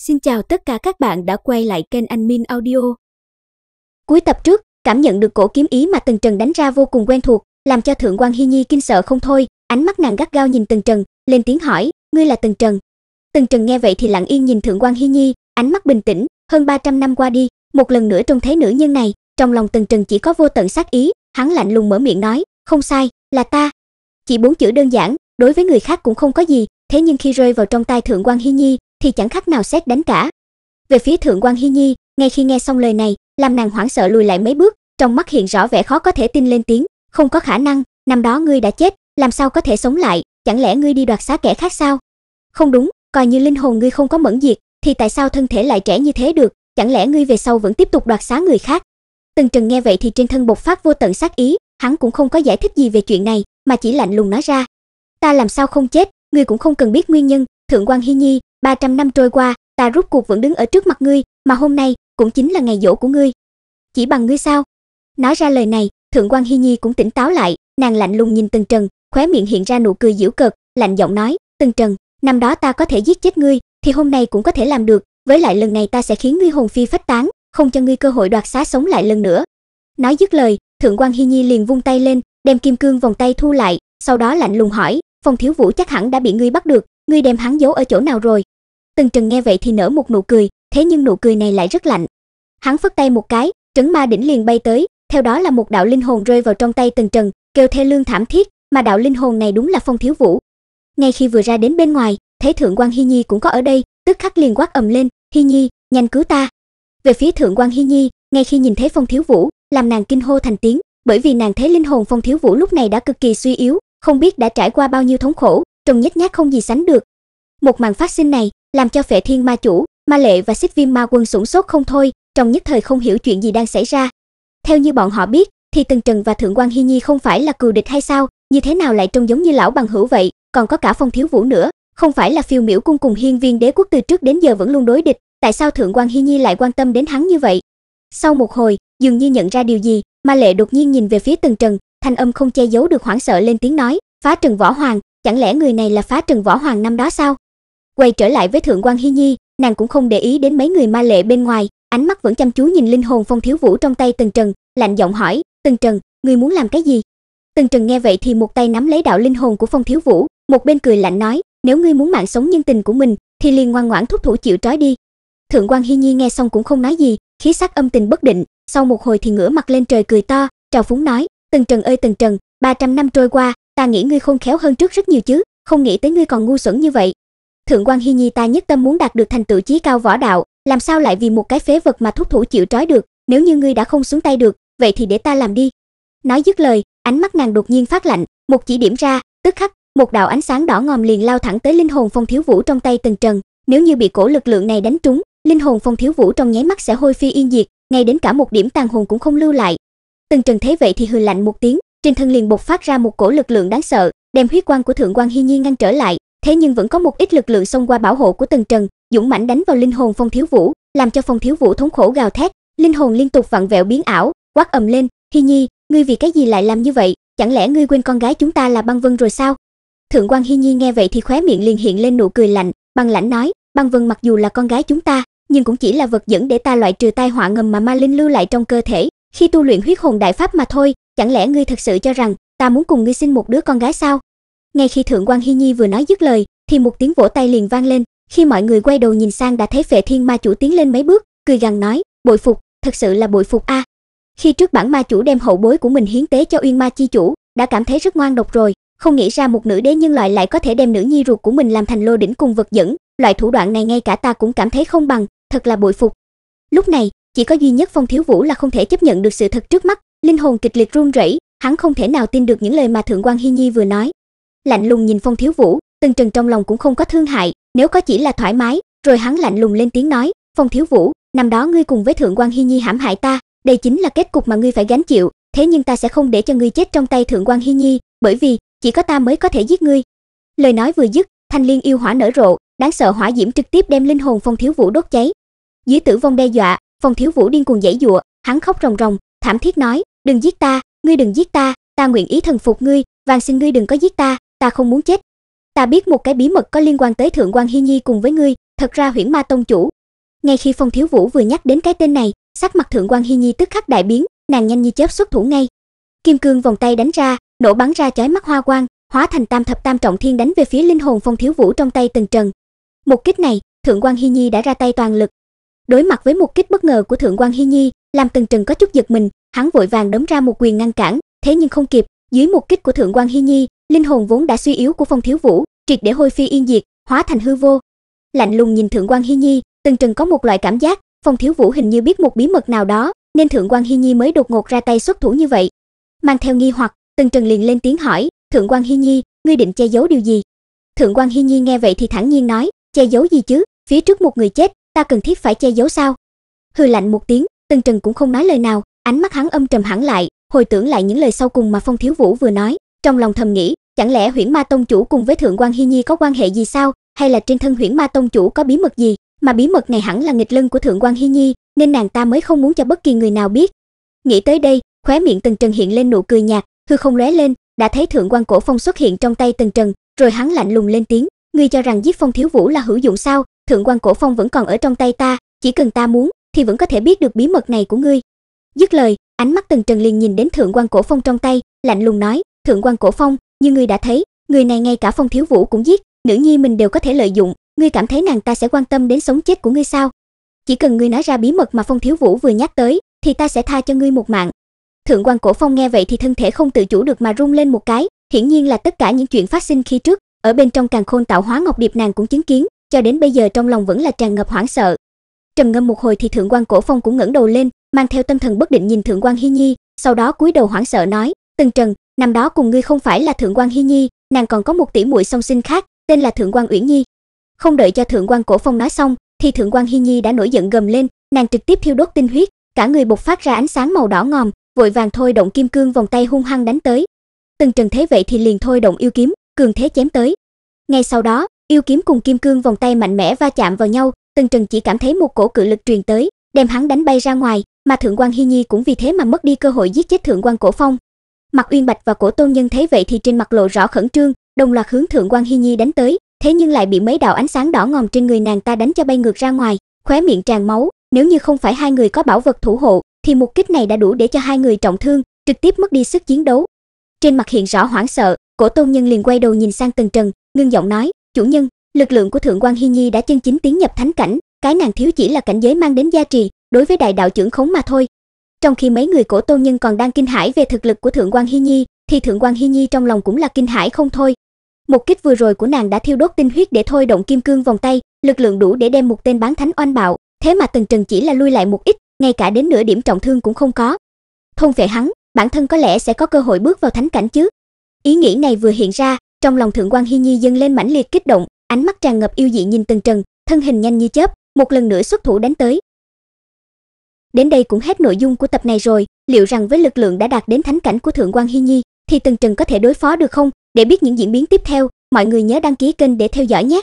Xin chào tất cả các bạn đã quay lại kênh Anh Min Audio. Cuối tập trước, cảm nhận được cổ kiếm ý mà Tần Trần đánh ra vô cùng quen thuộc, làm cho Thượng quan Hi Nhi kinh sợ không thôi, ánh mắt nàng gắt gao nhìn Tần Trần, lên tiếng hỏi, "Ngươi là Tần Trần?" Tần Trần nghe vậy thì lặng yên nhìn Thượng quan Hi Nhi, ánh mắt bình tĩnh, hơn 300 năm qua đi, một lần nữa trông thấy nữ nhân này, trong lòng Tần Trần chỉ có vô tận sát ý, hắn lạnh lùng mở miệng nói, "Không sai, là ta." Chỉ bốn chữ đơn giản, đối với người khác cũng không có gì, thế nhưng khi rơi vào trong tay Thượng quan Hi Nhi, thì chẳng khác nào xét đánh cả. Về phía Thượng quan Hi Nhi, ngay khi nghe xong lời này, làm nàng hoảng sợ lùi lại mấy bước, trong mắt hiện rõ vẻ khó có thể tin lên tiếng, không có khả năng, năm đó ngươi đã chết, làm sao có thể sống lại, chẳng lẽ ngươi đi đoạt xá kẻ khác sao? Không đúng, coi như linh hồn ngươi không có mẫn diệt, thì tại sao thân thể lại trẻ như thế được, chẳng lẽ ngươi về sau vẫn tiếp tục đoạt xá người khác? Tần Trần nghe vậy thì trên thân bộc phát vô tận sát ý, hắn cũng không có giải thích gì về chuyện này, mà chỉ lạnh lùng nói ra. Ta làm sao không chết, ngươi cũng không cần biết nguyên nhân, Thượng quan Hi Nhi, 300 năm trôi qua, ta rút cuộc vẫn đứng ở trước mặt ngươi, mà hôm nay cũng chính là ngày dỗ của ngươi. Chỉ bằng ngươi sao? Nói ra lời này, Thượng quan Hi Nhi cũng tỉnh táo lại, nàng lạnh lùng nhìn Tần Trần, khóe miệng hiện ra nụ cười giễu cợt, lạnh giọng nói, "Tần Trần, năm đó ta có thể giết chết ngươi, thì hôm nay cũng có thể làm được, với lại lần này ta sẽ khiến ngươi hồn phi phách tán, không cho ngươi cơ hội đoạt xá sống lại lần nữa." Nói dứt lời, Thượng quan Hi Nhi liền vung tay lên, đem kim cương vòng tay thu lại, sau đó lạnh lùng hỏi, "Phong thiếu vũ chắc hẳn đã bị ngươi bắt được, ngươi đem hắn giấu ở chỗ nào rồi? Tần Trần nghe vậy thì nở một nụ cười, thế nhưng nụ cười này lại rất lạnh. Hắn phất tay một cái, trấn ma đỉnh liền bay tới, theo đó là một đạo linh hồn rơi vào trong tay Tần Trần, kêu thê lương thảm thiết, mà đạo linh hồn này đúng là Phong Thiếu Vũ. Ngay khi vừa ra đến bên ngoài, thấy Thượng quan Hi Nhi cũng có ở đây, tức khắc liền quát ầm lên, "Hi Nhi, nhanh cứu ta!" Về phía Thượng quan Hi Nhi, ngay khi nhìn thấy Phong Thiếu Vũ, làm nàng kinh hô thành tiếng, bởi vì nàng thấy linh hồn Phong Thiếu Vũ lúc này đã cực kỳ suy yếu, không biết đã trải qua bao nhiêu thống khổ, trông nhếch nhác không gì sánh được. Một màn phát sinh này làm cho Phệ Thiên Ma chủ, Ma Lệ và Xích Viêm Ma Quân sủng sốt không thôi, trong nhất thời không hiểu chuyện gì đang xảy ra. Theo như bọn họ biết, thì Tần Trần và Thượng quan Hi Nhi không phải là cừu địch hay sao, như thế nào lại trông giống như lão bằng hữu vậy, còn có cả Phong Thiếu Vũ nữa, không phải là Phiêu Miểu cung cùng Hiên Viên Đế quốc từ trước đến giờ vẫn luôn đối địch, tại sao Thượng quan Hi Nhi lại quan tâm đến hắn như vậy? Sau một hồi, dường như nhận ra điều gì, Ma Lệ đột nhiên nhìn về phía Tần Trần, thanh âm không che giấu được hoảng sợ lên tiếng nói, "Phá Trần Võ Hoàng, chẳng lẽ người này là phá trần võ hoàng năm đó sao? Quay trở lại với Thượng quan Hi Nhi, nàng cũng không để ý đến mấy người ma lệ bên ngoài, ánh mắt vẫn chăm chú nhìn linh hồn Phong Thiếu Vũ trong tay Tần Trần, lạnh giọng hỏi, "Tần Trần, ngươi muốn làm cái gì?" Tần Trần nghe vậy thì một tay nắm lấy đạo linh hồn của Phong Thiếu Vũ, một bên cười lạnh nói, "Nếu ngươi muốn mạng sống nhân tình của mình, thì liền ngoan ngoãn thúc thủ chịu trói đi." Thượng quan Hi Nhi nghe xong cũng không nói gì, khí sắc âm tình bất định, sau một hồi thì ngửa mặt lên trời cười to, trào phúng nói, "Tần Trần ơi Tần Trần, 300 năm trôi qua, ta nghĩ ngươi khôn khéo hơn trước rất nhiều chứ, không nghĩ tới ngươi còn ngu xuẩn như vậy. Thượng quan Hi Nhi ta nhất tâm muốn đạt được thành tựu chí cao võ đạo, làm sao lại vì một cái phế vật mà thúc thủ chịu trói được, nếu như ngươi đã không xuống tay được, vậy thì để ta làm đi." Nói dứt lời, ánh mắt nàng đột nhiên phát lạnh, một chỉ điểm ra, tức khắc, một đạo ánh sáng đỏ ngòm liền lao thẳng tới linh hồn Phong Thiếu Vũ trong tay Tần Trần, nếu như bị cổ lực lượng này đánh trúng, linh hồn Phong Thiếu Vũ trong nháy mắt sẽ hôi phi yên diệt, ngay đến cả một điểm tàn hồn cũng không lưu lại. Tần Trần thấy vậy thì hừ lạnh một tiếng, trên thân liền bộc phát ra một cổ lực lượng đáng sợ, đem huyết quang của Thượng quan Hi Nhi ngăn trở lại, thế nhưng vẫn có một ít lực lượng xông qua bảo hộ của Tần Trần, dũng mãnh đánh vào linh hồn Phong Thiếu Vũ, làm cho Phong Thiếu Vũ thống khổ gào thét, linh hồn liên tục vặn vẹo biến ảo, quát ầm lên, "Hi Nhi, ngươi vì cái gì lại làm như vậy? Chẳng lẽ ngươi quên con gái chúng ta là Băng Vân rồi sao?" Thượng quan Hi Nhi nghe vậy thì khóe miệng liền hiện lên nụ cười lạnh, băng lãnh nói, "Băng Vân mặc dù là con gái chúng ta, nhưng cũng chỉ là vật dẫn để ta loại trừ tai họa ngầm mà ma linh lưu lại trong cơ thể, khi tu luyện huyết hồn đại pháp mà thôi, chẳng lẽ ngươi thật sự cho rằng ta muốn cùng ngươi sinh một đứa con gái sao? Ngay khi Thượng quan Hi Nhi vừa nói dứt lời, thì một tiếng vỗ tay liền vang lên, khi mọi người quay đầu nhìn sang đã thấy Phệ Thiên Ma chủ tiến lên mấy bước, cười gằn nói, "Bội phục, thật sự là bội phục a." À. Khi trước bản ma chủ đem hậu bối của mình hiến tế cho Uyên Ma chi chủ, đã cảm thấy rất ngoan độc rồi, không nghĩ ra một nữ đế nhân loại lại có thể đem nữ nhi ruột của mình làm thành lô đỉnh cùng vật dẫn, loại thủ đoạn này ngay cả ta cũng cảm thấy không bằng, thật là bội phục. Lúc này, chỉ có duy nhất Phong Thiếu Vũ là không thể chấp nhận được sự thật trước mắt, linh hồn kịch liệt run rẩy hắn không thể nào tin được những lời mà thượng quan hi nhi vừa nói lạnh lùng nhìn phong thiếu vũ từng trần trong lòng cũng không có thương hại nếu có chỉ là thoải mái rồi hắn lạnh lùng lên tiếng nói phong thiếu vũ năm đó ngươi cùng với thượng quan hi nhi hãm hại ta đây chính là kết cục mà ngươi phải gánh chịu thế nhưng ta sẽ không để cho ngươi chết trong tay thượng quan hi nhi bởi vì chỉ có ta mới có thể giết ngươi lời nói vừa dứt thanh liên yêu hỏa nở rộ đáng sợ hỏa diễm trực tiếp đem linh hồn phong thiếu vũ đốt cháy dưới tử vong đe dọa phong thiếu vũ điên cuồng dãy dụa hắn khóc ròng ròng thảm thiết nói đừng giết ta, ngươi đừng giết ta, ta nguyện ý thần phục ngươi, van xin ngươi đừng có giết ta, ta không muốn chết. Ta biết một cái bí mật có liên quan tới Thượng quan Hi Nhi cùng với ngươi, thật ra Huyễn Ma tông chủ. Ngay khi Phong Thiếu Vũ vừa nhắc đến cái tên này, sắc mặt Thượng quan Hi Nhi tức khắc đại biến, nàng nhanh như chớp xuất thủ ngay. Kim cương vòng tay đánh ra, nổ bắn ra chói mắt hoa quang, hóa thành tam thập tam trọng thiên đánh về phía linh hồn Phong Thiếu Vũ trong tay Tần Trần. Một kích này, Thượng quan Hi Nhi đã ra tay toàn lực. Đối mặt với một kích bất ngờ của Thượng quan Hi Nhi, làm Tần Trừng có chút giật mình, hắn vội vàng đấm ra một quyền ngăn cản, thế nhưng không kịp, dưới một kích của Thượng quan Hi Nhi, linh hồn vốn đã suy yếu của Phong Thiếu Vũ, triệt để hôi phi yên diệt, hóa thành hư vô. Lạnh lùng nhìn Thượng quan Hi Nhi, Tần Trừng có một loại cảm giác, Phong Thiếu Vũ hình như biết một bí mật nào đó, nên Thượng quan Hi Nhi mới đột ngột ra tay xuất thủ như vậy. Mang theo nghi hoặc, Tần Trừng liền lên tiếng hỏi, "Thượng quan Hi Nhi, ngươi định che giấu điều gì?" Thượng quan Hi Nhi nghe vậy thì thản nhiên nói, "Che giấu gì chứ, phía trước một người chết, ta cần thiết phải che giấu sao?" Hừ lạnh một tiếng, Tần Trần cũng không nói lời nào, ánh mắt hắn âm trầm hẳn lại, hồi tưởng lại những lời sau cùng mà Phong Thiếu Vũ vừa nói, trong lòng thầm nghĩ, chẳng lẽ Huyền Ma tông chủ cùng với Thượng quan Hi Nhi có quan hệ gì sao, hay là trên thân Huyền Ma tông chủ có bí mật gì, mà bí mật này hẳn là nghịch lân của Thượng quan Hi Nhi, nên nàng ta mới không muốn cho bất kỳ người nào biết. Nghĩ tới đây, khóe miệng Tần Trần hiện lên nụ cười nhạt, hư không lóe lên, đã thấy Thượng quan Cổ Phong xuất hiện trong tay Tần Trần, rồi hắn lạnh lùng lên tiếng, ngươi cho rằng giết Phong Thiếu Vũ là hữu dụng sao? Thượng quan Cổ Phong vẫn còn ở trong tay ta, chỉ cần ta muốn, thì vẫn có thể biết được bí mật này của ngươi. Dứt lời, ánh mắt Tần Trần liền nhìn đến Thượng quan Cổ Phong trong tay, lạnh lùng nói, "Thượng quan Cổ Phong, như ngươi đã thấy, người này ngay cả Phong Thiếu Vũ cũng giết, nữ nhi mình đều có thể lợi dụng, ngươi cảm thấy nàng ta sẽ quan tâm đến sống chết của ngươi sao? Chỉ cần ngươi nói ra bí mật mà Phong Thiếu Vũ vừa nhắc tới, thì ta sẽ tha cho ngươi một mạng." Thượng quan Cổ Phong nghe vậy thì thân thể không tự chủ được mà run lên một cái, hiển nhiên là tất cả những chuyện phát sinh khi trước, ở bên trong Càn Khôn Tạo Hóa Ngọc Điệp nàng cũng chứng kiến, cho đến bây giờ trong lòng vẫn là tràn ngập hoảng sợ, trầm ngâm một hồi thì thượng quan cổ phong cũng ngẩng đầu lên mang theo tâm thần bất định nhìn thượng quan hi nhi sau đó cúi đầu hoảng sợ nói từng trần năm đó cùng ngươi không phải là thượng quan hi nhi nàng còn có một tỷ muội song sinh khác tên là thượng quan uyển nhi không đợi cho thượng quan cổ phong nói xong thì thượng quan hi nhi đã nổi giận gầm lên nàng trực tiếp thiêu đốt tinh huyết cả người bộc phát ra ánh sáng màu đỏ ngòm vội vàng thôi động kim cương vòng tay hung hăng đánh tới từng trần thế vậy thì liền thôi động yêu kiếm cường thế chém tới ngay sau đó yêu kiếm cùng kim cương vòng tay mạnh mẽ va chạm vào nhau Tần Trần chỉ cảm thấy một cổ cự lực truyền tới, đem hắn đánh bay ra ngoài, mà Thượng quan Hi Nhi cũng vì thế mà mất đi cơ hội giết chết Thượng quan Cổ Phong. Mặc Uyên Bạch và Cổ Tôn Nhân thấy vậy thì trên mặt lộ rõ khẩn trương, đồng loạt hướng Thượng quan Hi Nhi đánh tới, thế nhưng lại bị mấy đạo ánh sáng đỏ ngòm trên người nàng ta đánh cho bay ngược ra ngoài, khóe miệng tràn máu, nếu như không phải hai người có bảo vật thủ hộ, thì một kích này đã đủ để cho hai người trọng thương, trực tiếp mất đi sức chiến đấu. Trên mặt hiện rõ hoảng sợ, Cổ Tôn Nhân liền quay đầu nhìn sang Tần Trần, ngưng giọng nói, "Chủ nhân, lực lượng của thượng quan hi nhi đã chân chính tiến nhập thánh cảnh cái nàng thiếu chỉ là cảnh giới mang đến gia trì đối với đại đạo trưởng khống mà thôi trong khi mấy người cổ tôn nhân còn đang kinh hãi về thực lực của thượng quan hi nhi thì thượng quan hi nhi trong lòng cũng là kinh hãi không thôi một kích vừa rồi của nàng đã thiêu đốt tinh huyết để thôi động kim cương vòng tay lực lượng đủ để đem một tên bán thánh oanh bạo thế mà tần trần chỉ là lui lại một ít ngay cả đến nửa điểm trọng thương cũng không có thôn vệ hắn bản thân có lẽ sẽ có cơ hội bước vào thánh cảnh chứ ý nghĩ này vừa hiện ra trong lòng thượng quan hi nhi dâng lên mãnh liệt kích động ánh mắt tràn ngập yêu dị nhìn Tần Trần, thân hình nhanh như chớp, một lần nữa xuất thủ đánh tới. Đến đây cũng hết nội dung của tập này rồi, liệu rằng với lực lượng đã đạt đến thánh cảnh của Thượng quan Hi Nhi thì Tần Trần có thể đối phó được không? Để biết những diễn biến tiếp theo, mọi người nhớ đăng ký kênh để theo dõi nhé.